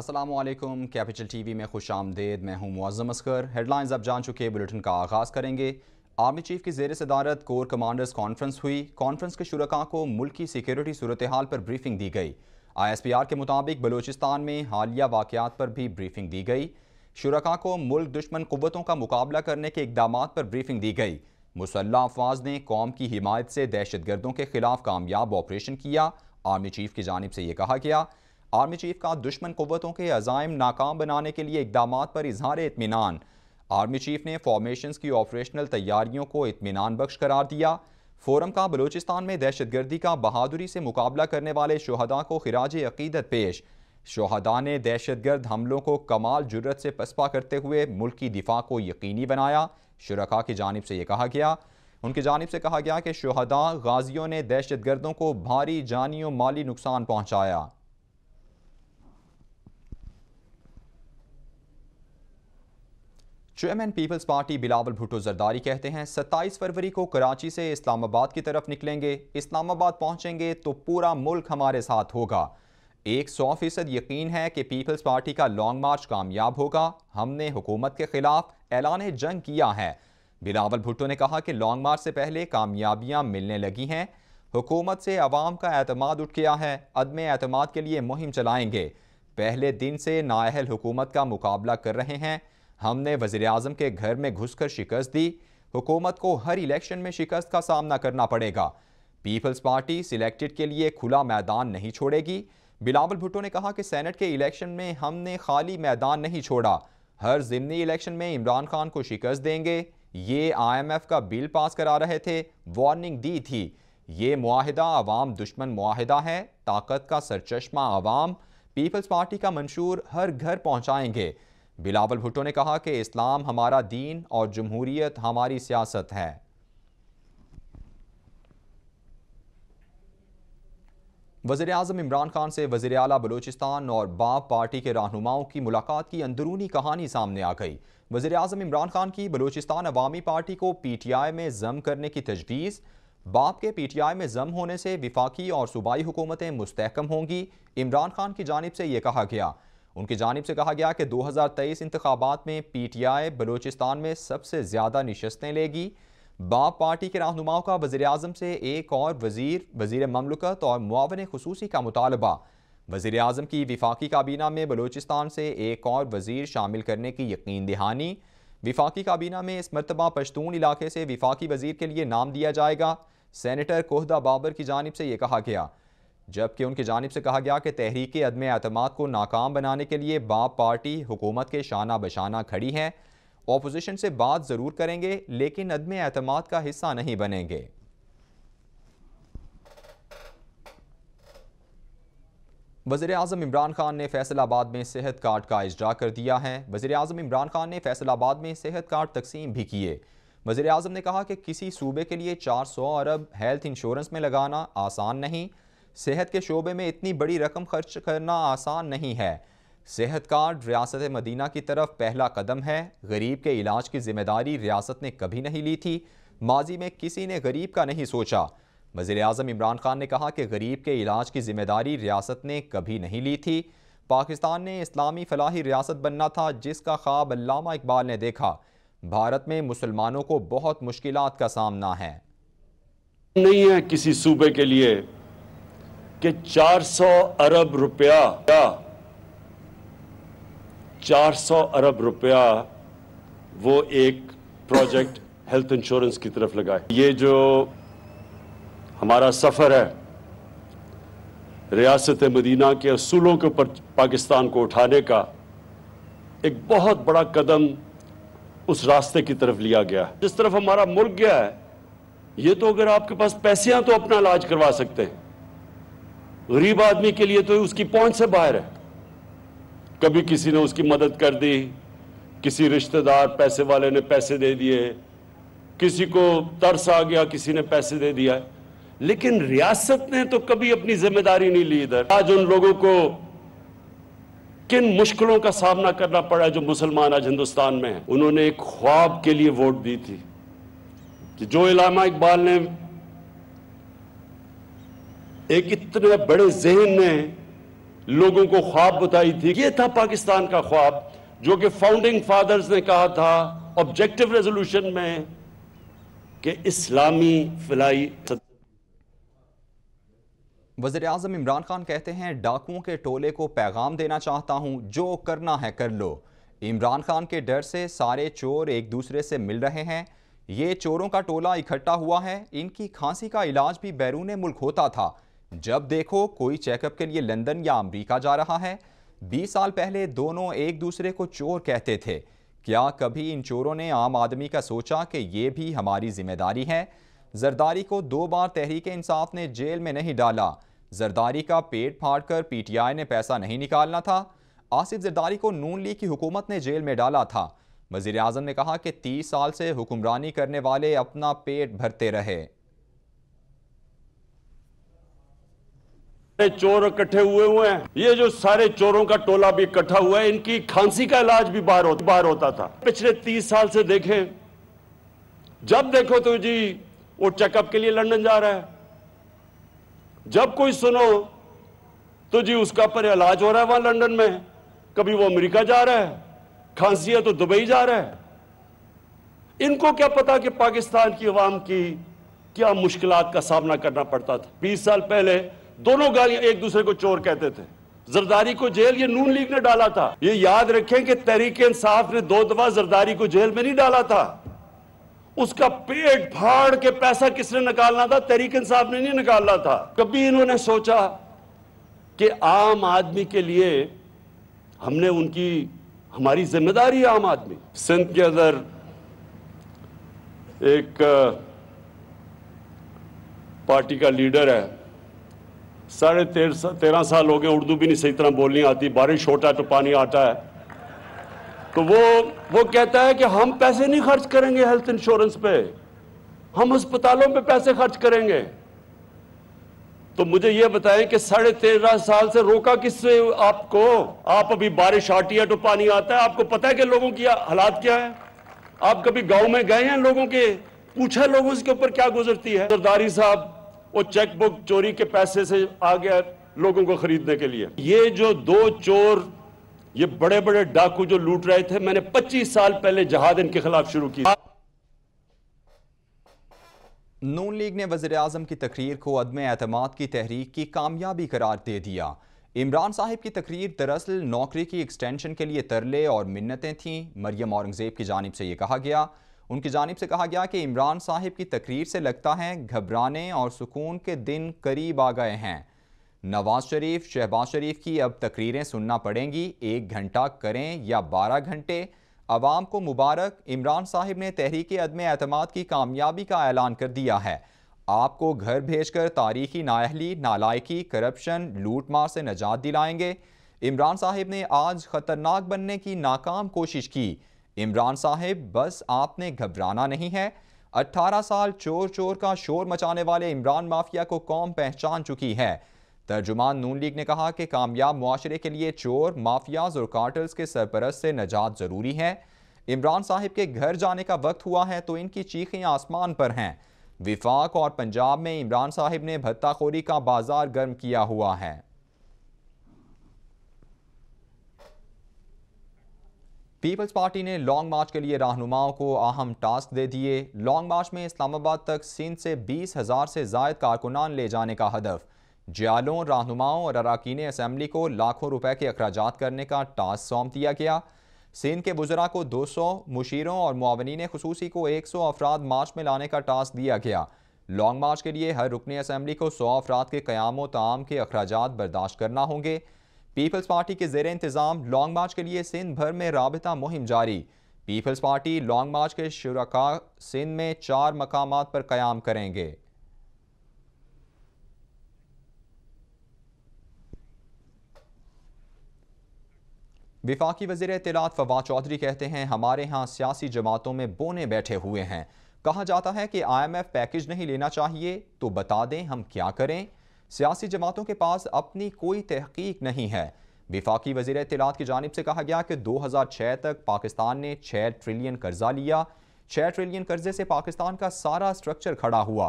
Aslam capital TV में खुश आमदेद मैं हूं मुआज़म असकर हेडलाइंस आप जान चुके बुलेटिन का आगाज़ करेंगे आर्मी चीफ की जेर सदारत कोर कमांडर्स कॉन्फ्रेंस हुई कॉन्फ्रेंस के शुरा को मुल्क की सिक्योरिटी सूरत हाल पर ब्रीफिंग दी गई आई एस पी आर के मुताबिक बलूचिस्तान में हालिया वाक़ात पर भी ब्रीफिंग दी गई शुरा को मुल्क दुश्मन कुतों का मुकाबला करने के इकदाम पर ब्रीफिंग दी गई मुसल्ह अफवाज ने कौम की हिमायत से दहशत गर्दों के खिलाफ कामयाब ऑपरेशन किया आर्मी चीफ की जानब से यह कहा गया आर्मी चीफ का दुश्मन क़वतों के अजायम नाकाम बनाने के लिए इकदाम पर इजहार इतमान आर्मी चीफ ने फॉर्मेशन की ऑपरेशनल तैयारियों को इतमान बख्श करार दिया फोरम का बलूचिस्तान में दहशतगर्दी का बहादुरी से मुकाबला करने वाले शहदा को खराज अकीदत पेश शहदा ने दहशतगर्द हमलों को कमाल जुर्रत से पसपा करते हुए मुल्क की दिफा को यकीनी बनाया शुरखा की जानब से यह कहा गया उनकी जानब से कहा गया कि शहदा गाजियों ने दहशतगर्दों को भारी जानी और माली नुकसान पहुँचाया चेयरमैन पीपल्स पार्टी बिलावल भुटो जरदारी कहते हैं 27 फरवरी को कराची से इस्लामाबाद की तरफ निकलेंगे इस्लामाबाद पहुंचेंगे तो पूरा मुल्क हमारे साथ होगा एक सौ फीसद यकीन है कि पीपल्स पार्टी का लॉन्ग मार्च कामयाब होगा हमने हुकूमत के खिलाफ ऐलान जंग किया है बिलावल भुट्टो ने कहा कि लॉन्ग मार्च से पहले कामयाबियाँ मिलने लगी हैं हुकूमत से आवाम का अतमाद उठ गया है अदम अतमाद के लिए मुहिम चलाएंगे पहले दिन से नाहल हुकूमत का मुकाबला कर रहे हैं हमने वजीर अजम के घर में घुसकर शिकस्त दी हुकूमत को हर इलेक्शन में शिकस्त का सामना करना पड़ेगा पीपल्स पार्टी सिलेक्टेड के लिए खुला मैदान नहीं छोड़ेगी बिलावल भुट्टो ने कहा कि सेनेट के इलेक्शन में हमने खाली मैदान नहीं छोड़ा हर ज़मनी इलेक्शन में इमरान खान को शिकस्त देंगे ये आईएमएफ का बिल पास करा रहे थे वार्निंग दी थी ये माहिदा अवाम दुश्मन माहिदा है ताकत का सरचश्मा आवाम पीपल्स पार्टी का मंशूर हर घर पहुँचाएंगे बिलावल भुट्टो ने कहा कि इस्लाम हमारा दीन और जमहूरीत हमारी सियासत है वजीर अजम इमरान खान से वजर अला बलोचिस्तान और बाप पार्टी के रहनुमाओं की मुलाकात की अंदरूनी कहानी सामने आ गई वज़ी अजम इमरान खान की बलोचिस्तान अवामी पार्टी को पी टी आई में जम करने की तजवीज़ बाप के पी टी आई में जम होने से विफाकी और सूबाई हुकूमतें मुस्तकम होंगी इमरान खान की जानब से ये कहा गया उनकी जानब से कहा गया कि 2023 इंतबात में पी टी आई बलोचिस्तान में सबसे ज़्यादा नशस्तें लेगी बाप पार्टी के रहनुमाओं का वजे अजम से एक और वजीर वजीर ममलकत और मुआवन खसूसी का मुतालबा वजी अजम की विफाकी काबीना में बलोचिस्तान से एक और वजीर शामिल करने की यकीन दहानी विफाकी काबीना में इस मरतबा पश्तून इलाके से विफाकी वजीर के लिए नाम दिया जाएगा सैनिटर कोहदा बाबर की जानब से यह कहा गया जबकि उनकी जानब से कहा गया कि तहरीक अदम अतमाद को नाकाम बनाने के लिए बाप पार्टी हुकूमत के शाना बशाना खड़ी हैं अपोजिशन से बात ज़रूर करेंगे लेकिन अदम अतमाद का हिस्सा नहीं बनेंगे वजे अजम इमरान खान ने फैसलाबाद में सेहत कार्ड का अजरा कर दिया है वजे अजम इमरान खान ने फैसलाबाद में सेहत कार्ड तकसीम भी किए वज़ी अजम ने कहा कि किसी सूबे के लिए चार सौ अरब हेल्थ इंश्योरेंस में लगाना आसान नहीं सेहत के शोबे में इतनी बड़ी रकम खर्च करना आसान नहीं है सेहत कार्ड रियासत मदीना की तरफ पहला कदम है गरीब के इलाज की जिम्मेदारी रियासत ने कभी नहीं ली थी माजी में किसी ने गरीब का नहीं सोचा वजीर अजम इमरान खान ने कहा कि गरीब के इलाज की जिम्मेदारी रियासत ने कभी नहीं ली थी पाकिस्तान ने इस्लामी फलाही रियासत बनना था जिसका ख्वाब अलामा इकबाल ने देखा भारत में मुसलमानों को बहुत मुश्किल का सामना है नहीं है किसी सूबे के लिए कि 400 अरब रुपया 400 अरब रुपया वो एक प्रोजेक्ट हेल्थ इंश्योरेंस की तरफ लगाए ये जो हमारा सफ़र है रियासत मदीना के असूलों के ऊपर पाकिस्तान को उठाने का एक बहुत बड़ा कदम उस रास्ते की तरफ लिया गया जिस तरफ हमारा मुल्क गया है ये तो अगर आपके पास पैसे हैं तो अपना इलाज करवा सकते हैं गरीब आदमी के लिए तो उसकी पहुंच से बाहर है कभी किसी ने उसकी मदद कर दी किसी रिश्तेदार पैसे वाले ने पैसे दे दिए किसी को तरस आ गया किसी ने पैसे दे दिया लेकिन रियासत ने तो कभी अपनी जिम्मेदारी नहीं ली इधर आज उन लोगों को किन मुश्किलों का सामना करना पड़ा जो मुसलमान आज हिंदुस्तान में है उन्होंने एक ख्वाब के लिए वोट दी थी कि जो इलामा इकबाल ने एक इतने बड़े जहन ने लोगों को ख्वाब बताई थी ये था पाकिस्तान का ख्वाब जो कि फाउंडिंग फादर्स ने कहा था ऑब्जेक्टिव रेजोल्यूशन में कि इस्लामी फिलाई वजर अजम इमरान खान कहते हैं डाकुओं के टोले को पैगाम देना चाहता हूं जो करना है कर लो इमरान खान के डर से सारे चोर एक दूसरे से मिल रहे हैं ये चोरों का टोला इकट्ठा हुआ है इनकी खांसी का इलाज भी बैरून मुल्क होता था जब देखो कोई चेकअप के लिए लंदन या अमेरिका जा रहा है बीस साल पहले दोनों एक दूसरे को चोर कहते थे क्या कभी इन चोरों ने आम आदमी का सोचा कि ये भी हमारी जिम्मेदारी है जरदारी को दो बार तहरीक इंसाफ ने जेल में नहीं डाला जरदारी का पेट फाड़ कर पीटीआई ने पैसा नहीं निकालना था आसिफ जरदारी को नून लीग की हुकूमत ने जेल में डाला था वजीर अजम ने कहा कि तीस साल से हुक्मरानी करने वाले अपना पेट भरते रहे चोर इकट्ठे हुए हुए हैं ये जो सारे चोरों का टोला भी इकट्ठा हुआ है इनकी खांसी का इलाज भी बाहर हो, बाहर होता था पिछले तीस साल से देखें जब देखो तो जी वो चेकअप के लिए लंदन जा रहा है जब कोई सुनो तो जी उसका पर इलाज हो रहा है वहां लंदन में कभी वो अमेरिका जा रहा है खांसी है तो दुबई जा रहा है इनको क्या पता कि पाकिस्तान की आवाम की क्या मुश्किल का सामना करना पड़ता था बीस साल पहले दोनों गालियां एक दूसरे को चोर कहते थे जरदारी को जेल ये नून लीग ने डाला था ये याद रखें कि तहरीक इंसाफ ने दो दफा जरदारी को जेल में नहीं डाला था उसका पेट फाड़ के पैसा किसने निकालना था तहरीक इंसाफ ने नहीं निकालना था कभी इन्होंने सोचा कि आम आदमी के लिए हमने उनकी हमारी जिम्मेदारी आम आदमी सिंध के अंदर एक पार्टी का लीडर है साढ़े तेरह सा, तेरह साल हो गए उर्दू भी नहीं सही तरह बोलनी आती बारिश होता है तो पानी आता है तो वो वो कहता है कि हम पैसे नहीं खर्च करेंगे हेल्थ इंश्योरेंस पे हम अस्पतालों पे पैसे खर्च करेंगे तो मुझे ये बताएं कि साढ़े तेरह साल से रोका किससे आपको आप अभी बारिश आती है तो पानी आता है आपको पता है कि लोगों की हालात क्या है आप कभी गांव में गए हैं लोगों के पूछा लोगों के ऊपर क्या गुजरती है सरदारी साहब वो चेकबुक चोरी के पैसे से आ गया लोगों को खरीदने के लिए ये जो दो चोर ये बड़े बड़े डाकू जो लूट रहे थे मैंने 25 साल पहले जहाद इनके खिलाफ शुरू की नून लीग ने वजीर अजम की तकरीर को अदम एतम की तहरीक की कामयाबी करार दे दिया इमरान साहब की तकरीर दरअसल नौकरी की एक्सटेंशन के लिए तरले और मिन्नतें थीं मरियम औरंगजेब की जानब से यह कहा गया उनकी जानब से कहा गया कि इमरान साहिब की तकरीर से लगता है घबराने और सुकून के दिन करीब आ गए हैं नवाज शरीफ शहबाज शरीफ की अब तकरीरें सुनना पड़ेंगी एक घंटा करें या बारह घंटे आवाम को मुबारक इमरान साहिब ने तहरीक अदम अतमाद की कामयाबी का ऐलान कर दिया है आपको घर भेजकर तारीखी नाहली नालायकी करप्शन लूट मार से नजात दिलाएंगे इमरान साहिब ने आज ख़तरनाक बनने की नाकाम कोशिश की इमरान साहिब बस आपने घबराना नहीं है 18 साल चोर चोर का शोर मचाने वाले इमरान माफिया को कौम पहचान चुकी है तर्जुमान नून लीग ने कहा कि कामयाब माशरे के लिए चोर माफियाज और कार्टल्स के सरपरस से नजात ज़रूरी है इमरान साहिब के घर जाने का वक्त हुआ है तो इनकी चीखें आसमान पर हैं विफाक और पंजाब में इमरान साहिब ने भत्ताखोरी का बाजार गर्म किया हुआ है पीपल्स पार्टी ने लॉन्ग मार्च के लिए रहनुमाओं को अहम टास्क दे दिए लॉन्ग मार्च में इस्लामाबाद तक सिंध से बीस हज़ार से जायद कारकुनान ले जाने का हदफ जियालों रहनुमाओं और अरकान असम्बली को लाखों रुपए के अखराज करने का टास्क सौंप दिया गया सिंध के बुजरा को दो सौ मुशीरों और मावनिन खसूसी को एक सौ अफराद मार्च में लाने का टास्क दिया गया लॉन्ग मार्च के लिए हर रुकन असम्बली को सौ अफराद के क़्याम तमाम के अखराज बर्दाश्त करना होंगे पीपल्स पार्टी के जेर इंतज़ाम लॉन्ग मार्च के लिए सिंध भर में रबता मुहिम जारी पीपल्स पार्टी लॉन्ग मार्च के शुरा सिंध में चार मकाम पर क्याम करेंगे विफाकी वजीर तलात फवाद चौधरी कहते हैं हमारे यहाँ सियासी जमातों में बोने बैठे हुए हैं कहा जाता है कि आई एम एफ पैकेज नहीं लेना चाहिए तो बता दें हम क्या करें सियासी जमातों के पास अपनी कोई तहकीक नहीं है विफाकी वजीर इतलात की जानब से कहा गया कि 2006 तक पाकिस्तान ने 6 ट्रिलियन कर्जा लिया 6 ट्रिलियन कर्जे से पाकिस्तान का सारा स्ट्रक्चर खड़ा हुआ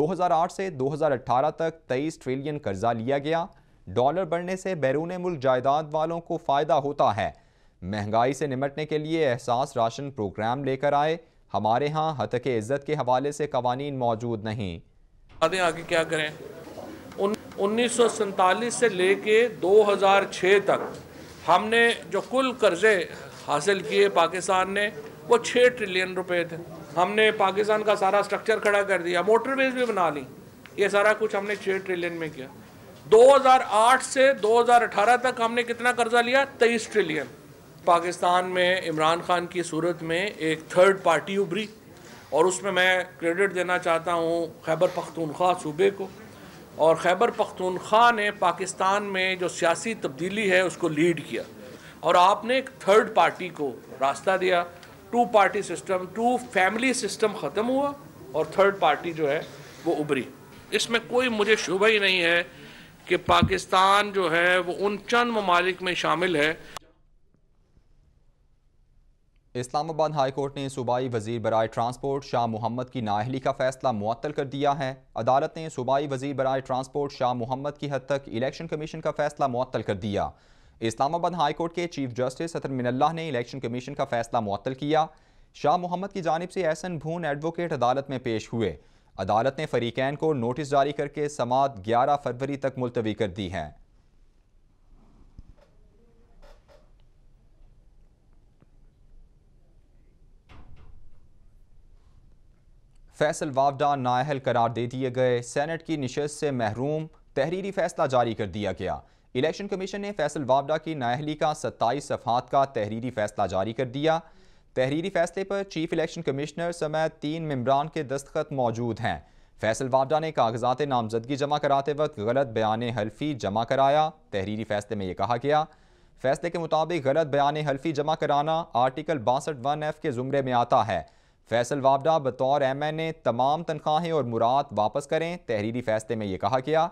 2008 से 2018 तक 23 ट्रिलियन कर्जा लिया गया डॉलर बढ़ने से बैरून मुल्क जायदाद वालों को फ़ायदा होता है महंगाई से निमटने के लिए एहसास राशन प्रोग्राम लेकर आए हमारे यहाँ हतक इज़्ज़त के हवाले से कवानीन मौजूद नहीं आगे क्या करें उन्नीस से लेके 2006 तक हमने जो कुल कर्जे हासिल किए पाकिस्तान ने वो छः ट्रिलियन रुपए थे हमने पाकिस्तान का सारा स्ट्रक्चर खड़ा कर दिया मोटरवेज भी बना ली ये सारा कुछ हमने छः ट्रिलियन में किया 2008 से 2018 तक हमने कितना कर्जा लिया तेईस ट्रिलियन पाकिस्तान में इमरान खान की सूरत में एक थर्ड पार्टी उभरी और उसमें मैं क्रेडिट देना चाहता हूँ खैबर पख्तूनख्वा सूबे को और खैबर पख्तूनख्वा ने पाकिस्तान में जो सियासी तब्दीली है उसको लीड किया और आपने एक थर्ड पार्टी को रास्ता दिया two party system to family system ख़त्म हुआ और थर्ड पार्टी जो है वो उभरी इसमें कोई मुझे शुभ ही नहीं है कि पाकिस्तान जो है वो उन चंद ममालिक में शामिल है इस्लामाबाद हाई कोर्ट ने सूबाई वजीर बरए ट्रांसपोर्ट शाह मोहम्मद की नाहली का फैसला मुअत्तल कर दिया है अदालत ने सूबाई वजीर बरए ट्रांसपोर्ट शाह मोहम्मद की हद तक इलेक्शन कमीशन का फैसला मुअत्तल कर दिया इस्लामाबाद हाई कोर्ट के चीफ जस्टिस सतर मिनल्ला ने इलेक्शन कमीशन का फैसला मुअत्तल किया शाह मोहम्मद की जानब से एहसन भून एडवोकेट अदालत में पेश हुए अदालत ने फरीकैन को नोटिस जारी करके समात ग्यारह फरवरी तक मुलतवी कर दी है फैसल वावडा नाहल करार दे दिए गए सैनट की नशस्त से महरूम तहरीरी फैसला जारी कर दिया गया इलेक्शन कमीशन ने फैसल वावडा की नाहली का सत्ताईस सफात का तहरीरी फैसला जारी कर दिया तहरीरी फैसले पर चीफ इलेक्शन कमिश्नर समेत तीन मम्बरान के दस्तखत मौजूद हैं फैसल वावडा ने कागजात नामजदगी जमा कराते वक्त गलत बयान हल्फी जमा कराया तहरीरी फैसले में ये कहा गया फैसले के मुताबिक गलत बयान हल्फी जमा कराना आर्टिकल बासठ वन एफ के ज़ुमरे में आता है फैसल वाबडा बतौर एम एन ए तमाम तनख्वाहें और मुराद वापस करें तहरीरी फैसले में ये कहा गया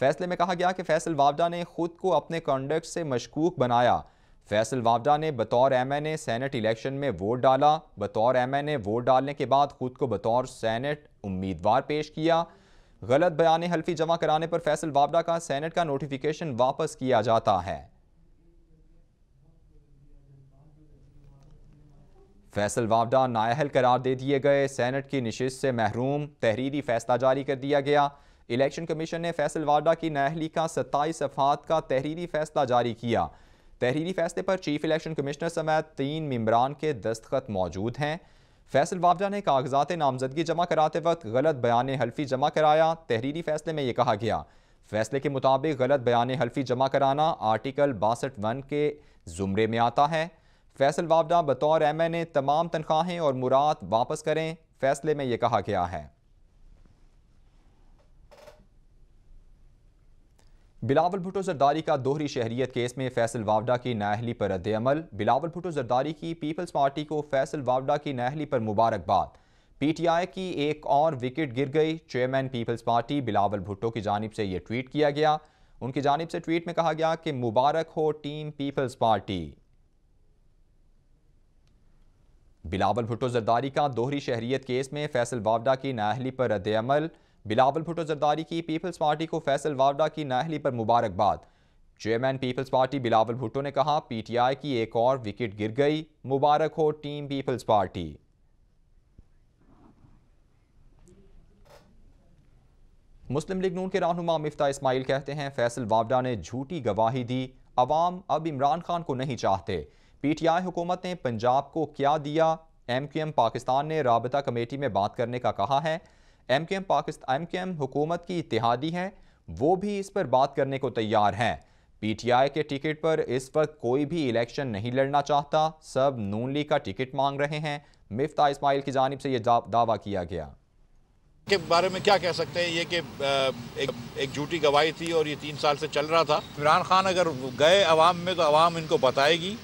फैसले में कहा गया कि फैसल वाबडा ने खुद को अपने कॉन्डक्ट से मशकूक बनाया फैसल वाबडा ने बतौर M N A senate election में वोट डाला बतौर एम एन ए वोट डालने के बाद खुद को बतौर सैनट उम्मीदवार पेश किया गलत बयान हल्फी जमा कराने पर फैसल वाबडा का सैनट का नोटिफिकेशन वापस किया जाता है फैसल वावडा नायाहल करार दे दिए गए सैनट की नशस्त से महरूम तहरीरी फैसला जारी कर दिया गया इलेक्शन कमीशन ने फैसल वावडा की नााहली का सत्ताईस अफात का तहरीरी फैसला जारी किया तहरीरी फैसले पर चीफ इलेक्शन कमिश्नर समेत तीन मम्बरान के दस्तखत मौजूद हैं फैसल वावडा ने कागजात नामजदगी जमा कराते वक्त गलत बयान हल्फी जमा कराया तहरीरी फैसले में ये कहा गया फैसले के मुताबिक गलत बयान हल्फी जमा कराना आर्टिकल बासठ वन के ज़ुमरे में आता है फैसल वावडा बतौर एम एन ए तमाम तनख्वाहें और मुराद वापस करें फैसले में यह कहा गया है बिलावल भुटो जरदारी का दोहरी शहरीत केस में फैसल वावडा की नाहली पर रद्दमल बिलावल भुटो जरदारी की पीपल्स पार्टी को फैसल वावडा की नाहली पर मुबारकबाद पी टी आई की एक और विकेट गिर गई चेयरमैन पीपल्स पार्टी बिलावल भुट्टो की जानब से यह ट्वीट किया गया उनकी जानब से ट्वीट में कहा गया कि मुबारक हो टीम पीपल्स पार्टी बिलावल भुटो जरदारी का दोहरी शहरीत केस में फैसल वावडा की नाहली पर रद्दमल बिलावल भुटो जरदारी की पीपल्स पार्टी को फैसल वावडा की नाहली पर मुबारकबाद चेयरमैन पीपल्स पार्टी बिलावल भुटो ने कहा पीटीआई की एक और विकेट गिर गई मुबारक हो टीम पीपल्स पार्टी मुस्लिम लीग नून के रहनुमा मिफ्ता इस्माइल कहते हैं फैसल वावडा ने झूठी गवाही दी अवाम अब इमरान खान को नहीं चाहते पीटीआई हुकूमत ने पंजाब को क्या दिया एमक्यूएम पाकिस्तान ने रबता कमेटी में बात करने का कहा है M Q M Pakistan M Q M हुकूमत की इतिहादी है वो भी इस पर बात करने को तैयार हैं पी टी आई के टिकट पर इस वक्त कोई भी इलेक्शन नहीं लड़ना चाहता सब नून लीग का टिकट मांग रहे हैं मिफ्ता इसमाइल की जानब से यह दावा किया गया के बारे में क्या कह सकते हैं ये कि एक एक झूठी गवाही थी और ये तीन साल से चल रहा था इमरान खान अगर गए अवाम में तो अवाम इनको बताएगी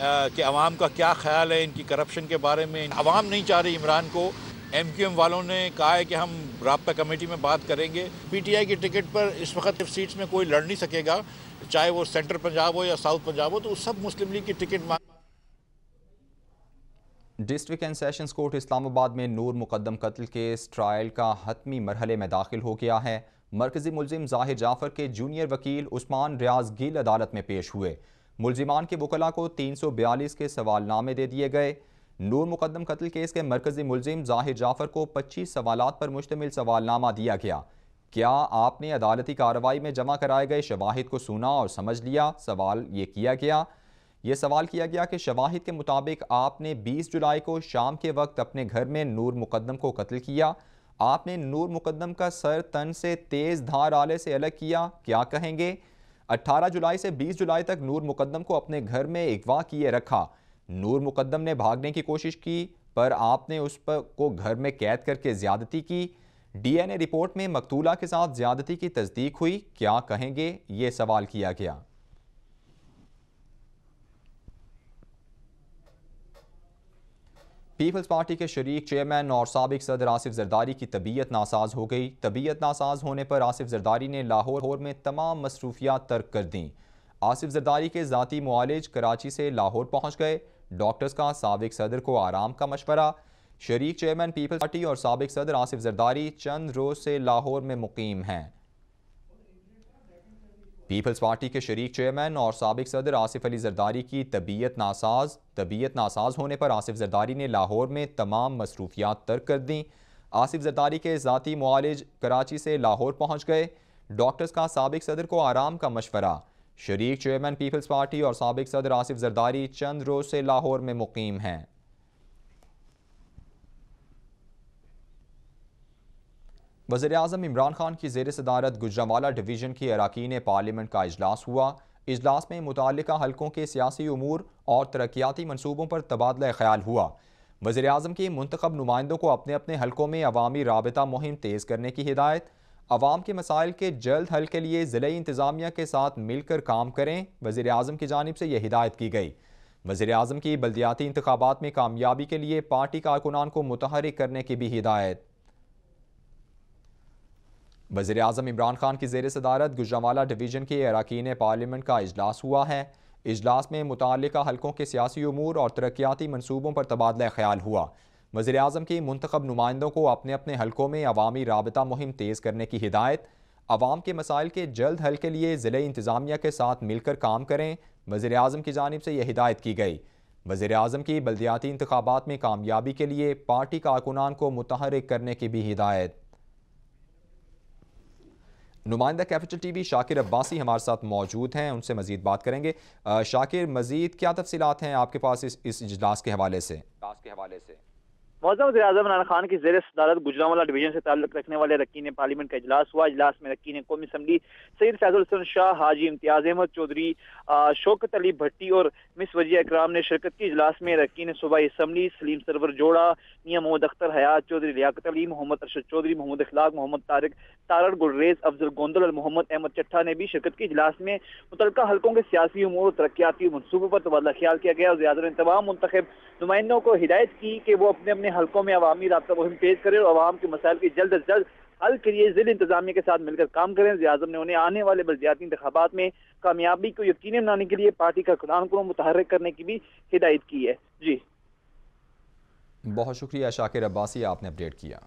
कि आवाम का क्या ख्याल है इनकी करप्शन के बारे में आवाम नहीं चाह रही इमरान को एम क्यू एम वालों ने कहा है कि हम रबता कमेटी में बात करेंगे पी टी आई की टिकट पर इस वक्त सीट्स में कोई लड़ नहीं सकेगा चाहे वो सेंटर पंजाब हो या साउथ पंजाब हो तो सब मुस्लिम लीग की टिकट मांग district and sessions court Islamabad में नूर मुकदम कत्ल केस ट्रायल का हतमी मरहले में दाखिल हो गया है मरकजी मुलजिम जाहिर जाफर के जूनियर वकील उस्मान रियाज गिल अदालत में पेश हुए मुलजिमान के वकला को तीन सौ बयालीस के सवालनामे दे दिए गए नूर मुकदम कत्ल केस के मरकजी मुलजिम जाहिर जाफर को पच्चीस सवालत पर मुश्तमिल सवालनामा दिया गया क्या आपने अदालती कार्रवाई में जमा कराए गए शवाहिद को सुना और समझ लिया सवाल ये किया गया ये सवाल किया गया कि शवाहिद के मुताबिक आपने 20 जुलाई को शाम के वक्त अपने घर में नूर मुकदम को कत्ल किया आपने नूर मुकदम का सर तन से तेज़ धार आले से अलग किया क्या कहेंगे 18 जुलाई से 20 जुलाई तक नूर मुकदम को अपने घर में अगवा किए रखा नूर मुकदम ने भागने की कोशिश की पर आपने उस पर को घर में कैद करके ज्यादती की डीएनए रिपोर्ट में मकतूला के साथ ज्यादती की तस्दीक हुई क्या कहेंगे ये सवाल किया गया पीपल्स पार्टी के शरीक चेयरमैन और सबक सदर आसिफ जरदारी की तबीयत नासाज हो गई तबीयत नासाज होने पर आसिफ जरदारी ने लाहौर में तमाम मसरूफियात तर्क कर दी आसिफ जरदारी के ज़ाती मालज कराची से लाहौर पहुँच गए डॉक्टर्स का सबक सदर को आराम का मशवरा शरीक चेयरमैन पीपल्स पार्टी और सबक सदर आसिफ जरदारी चंद रोज़ से लाहौर में मुकीम हैं पीपल्स पार्टी के शरीक चेयरमैन और सबक सदर आसिफ अली जरदारी की तबीयत नासाज तबीयत नासाज होने पर आसिफ जरदारी ने लाहौर में तमाम मसरूफियात तर्क कर दी आसिफ जरदारी के ज़ाती मालज कराची से लाहौर पहुँच गए डॉक्टर्स का सबक सदर को आराम का मशवरा शरीक चेयरमैन पीपल्स पार्टी और सबक सदर आसिफ जरदारी चंद रोज से लाहौर में मुकीम हैं वजी अजम इमरान खान की जेर सदारत गुजरावाला डिवीजन की अरकान पार्लियामेंट का अजलास हुआ अजलास में मुतल हलकों के सियासी अमूर और तरक्याती मनसूबों पर तबादला ख्याल हुआ वजी अजम के मंतखब नुमाइंदों को अपने अपने हलकों में अवामी रबता मुहिम तेज़ करने की हिदायत आवाम के मसाइल के जल्द हल के लिए ज़िले इंतज़ामिया के साथ मिलकर काम करें वज़ी अजम की जानब से यह हिदायत की गई वजे अजम की बलदियाती इंतबात में कामयाबी के लिए पार्टी कारकुनान को मतहरक करने की भी हिदायत वजीर अजम इमरान खान की जेर सदारत गुजरावाला डिवीजन के अरकान पार्लियामेंट का अजलास हुआ है अजलास में मुतल हलकों के सियासी अमूर और तरक्याती मनसूबों पर तबादला ख्याल हुआ वजी अजम की मंतखब नुमाइंदों को अपने अपने हलकों में अवामी रबता मुहिम तेज़ करने की हिदायत आवाम के मसाइल के जल्द हल के लिए ज़िले इंतज़ामिया के साथ मिलकर काम करें वजी अजम की जानब से यह हिदायत की गई वज़ी अजम की बलदियाती इंतबात में कामयाबी के लिए पार्टी कारकुनान को मुतहरक करने की भी हिदायत नुमाइंदा capital T V Shakir Abbasi हमारे साथ मौजूद हैं उनसे मजीद बात करेंगे शाकिर मजीद क्या तफसीत हैं आपके पास इस इस इजलास के हवाले से के हवाले से मौजूदा वजी अजम इमरान खान की जेर सदारत गुजरावाला डिवीजन से ताल्लुक रखने वाले रक्की ने पार्लियामेंट का इजलास हुआ इजलास में रक्की ने कौमी असम्बली सैद फैजुलसन शाह हाजी इम्तियाज अहमद चौधरी शौकत अली भट्टी और मिस वजी इकराम ने शिरकत की इजलास में रक्की ने सूबाई असम्बली सलीम सरवर जोड़ा मियाँ मोहम्मद अख्तर हयात चौधरी लियाकत अली मोहम्मद अरशद चौधरी मोहम्मद अखलाक मोहम्मद तारक तारड़ गुलरेज अफजल गोंदल और मोहम्मद अहमद चट्ठा ने भी शिरकत की इजलास में मुतल हल्कों के सियासी अमूर और तरक्याती मनसूबों पर तबादला ख्याल किया गया और ज्यादा ने तमाम मुंतब नुमाइंदों को हिदायत की कि वो अपने अपने हल्कों में अवामी रबा मुहिम तेज करें और आवाम के मसाइल की जल्द अज जल्द हल के लिए जिले इंतजामिया के साथ मिलकर काम करें आजम ने उन्हें आने वाले बलदियाती इंतबात में कामयाबी को यकीन बनाने के लिए पार्टी का कुरान को मुतहरक करने की भी हिदायत की है जी बहुत शुक्रिया शाकिर अब्बासी आपने अपडेट किया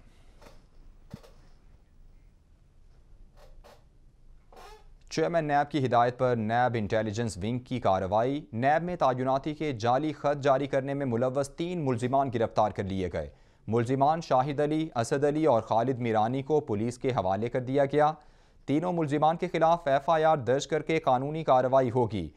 चेयरमैन नैब की हिदायत पर नैब इंटेलिजेंस विंग की कार्रवाई नैब में ताजुनाती के जाली खत जारी करने में मुलवस तीन मुलजिमान गिरफ्तार कर लिए गए मुलजिमान शाहिद अली असद अली और खालिद मीरानी को पुलिस के हवाले कर दिया गया तीनों मुलजिमान के खिलाफ एफ आई आर दर्ज करके कानूनी कार्रवाई होगी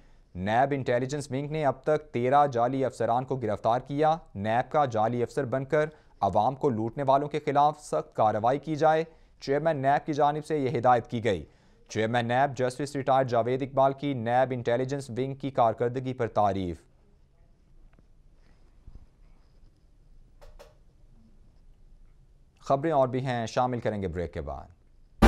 नैब इंटेलिजेंस विंग ने अब तक तेरह जाली अफसरान को गिरफ्तार किया नैब का जाली अफसर बनकर आवाम को लूटने वालों के खिलाफ सख्त कार्रवाई की जाए चेयरमैन नैब की जानब से यह हिदायत की गई chairman NAB justice retired Javed Iqbal की नैब इंटेलिजेंस विंग की कारकर्दगी पर तारीफ खबरें और भी हैं शामिल करेंगे ब्रेक के बाद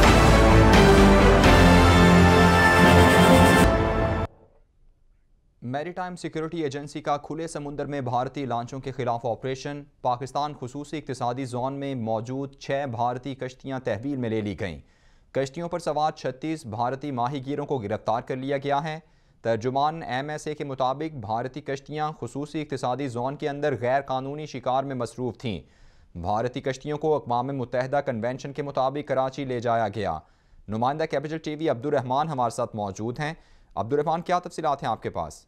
मैरीटाइम सिक्योरिटी एजेंसी का खुले समुंदर में भारतीय लांचों के खिलाफ ऑपरेशन पाकिस्तान खसूसी इकतदी जोन में मौजूद छः भारतीय कश्तियाँ तहवील में ले ली गईं कश्तियों पर सवार छत्तीस भारतीय माहीगीरों को गिरफ्तार कर लिया गया है तर्जुमान एम एस ए के मुताबिक भारतीय कश्तियाँ खसूस इकतदी जोन के अंदर गैर कानूनी शिकार में मसरूफ़ थी भारतीय कश्तियों को अकवा मुतहदा कन्वेंशन के मुताबिक कराची ले जाया गया नुमाइंदा कैपिटल टी वी अब्दुलरहमान हमारे साथ मौजूद हैं अब्दुलरहमान क्या तफसीत हैं आपके पास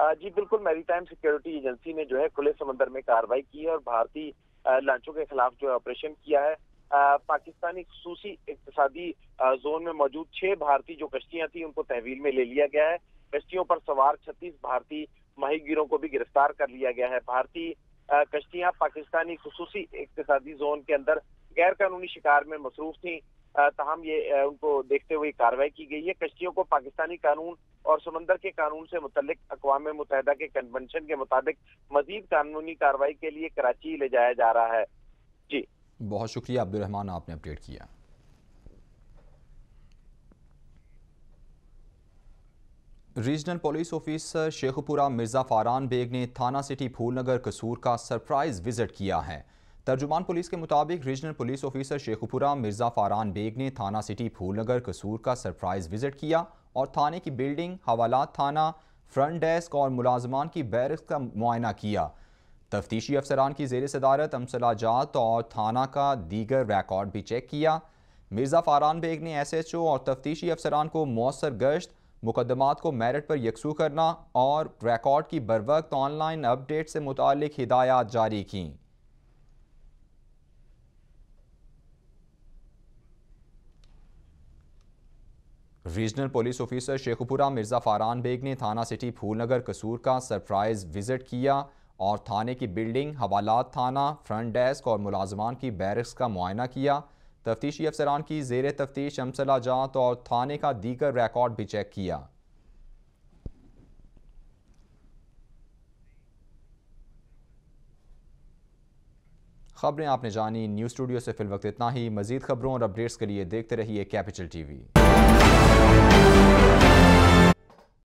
जी बिल्कुल मेरी टाइम सिक्योरिटी एजेंसी ने जो है खुले समंदर में कार्रवाई की है और भारतीय लांचों के खिलाफ जो ऑपरेशन किया है पाकिस्तानी खसूसी इकतसादी जोन में मौजूद छह भारतीय जो कश्तियां थी उनको तहवील में ले लिया गया है कश्तियों पर सवार छत्तीस भारतीय माहीगिरों को भी गिरफ्तार कर लिया गया है भारतीय कश्तियां पाकिस्तानी खसूसी इकतसादी जोन के अंदर गैर कानूनी शिकार में मसरूफ थी तहम ये उनको देखते हुए कार्रवाई की गई है कश्तियों को पाकिस्तानी कानून और समंदर के कानून से मुतलिक अकवा मुतहदा के कन्वेंशन के मुताबिक मजीद कानूनी कार्रवाई के लिए कराची ले जाया जा रहा है जी बहुत शुक्रिया अब्दुलरहमान आपने अपडेट किया regional police officer Sheikhupura Mirza Faran Baig ने थाना सिटी फूलनगर कसूर का सरप्राइज़ विज़िट किया है तर्जुमान पुलिस के मुताबिक regional police officer Sheikhupura Mirza Faran Baig ने थाना सिटी फूलनगर कसूर का सरप्राइज़ विज़िट किया और थाने की बिल्डिंग हवालात थाना फ्रंट डेस्क और मुलाजमान की बैरस का मुआयना किया तफ्तीशी अफसरान की जेर सदारत अमसला जात और थाना का दीगर रिकॉर्ड भी चेक किया मिर्ज़ा फारान बेग ने एस एच ओ और तफ्तीशी अफसरान को मौसर गश्त मुकदमात को मेरिट पर यकसू करना और रिकॉर्ड की बर वक्त ऑनलाइन अपडेट से मुतल हिदायत जारी की regional police officer Sheikhupura Mirza Faran Baig ने थाना सिटी फूलनगर कसूर का सरप्राइज़ विज़िट किया और थाने की बिल्डिंग हवालात थाना फ्रंट डेस्क और मुलाजमान की बैरक्स का मुआयना किया तफ्तीशी अफसरान की जेर तफ्तीश शमसला जात और थाने का दीगर रिकॉर्ड भी चेक किया खबरें आपने जानी न्यूज़ स्टूडियो से फिल वक्त इतना ही मजीद खबरों और अपडेट्स के लिए देखते रहिए कैपिटल टीवी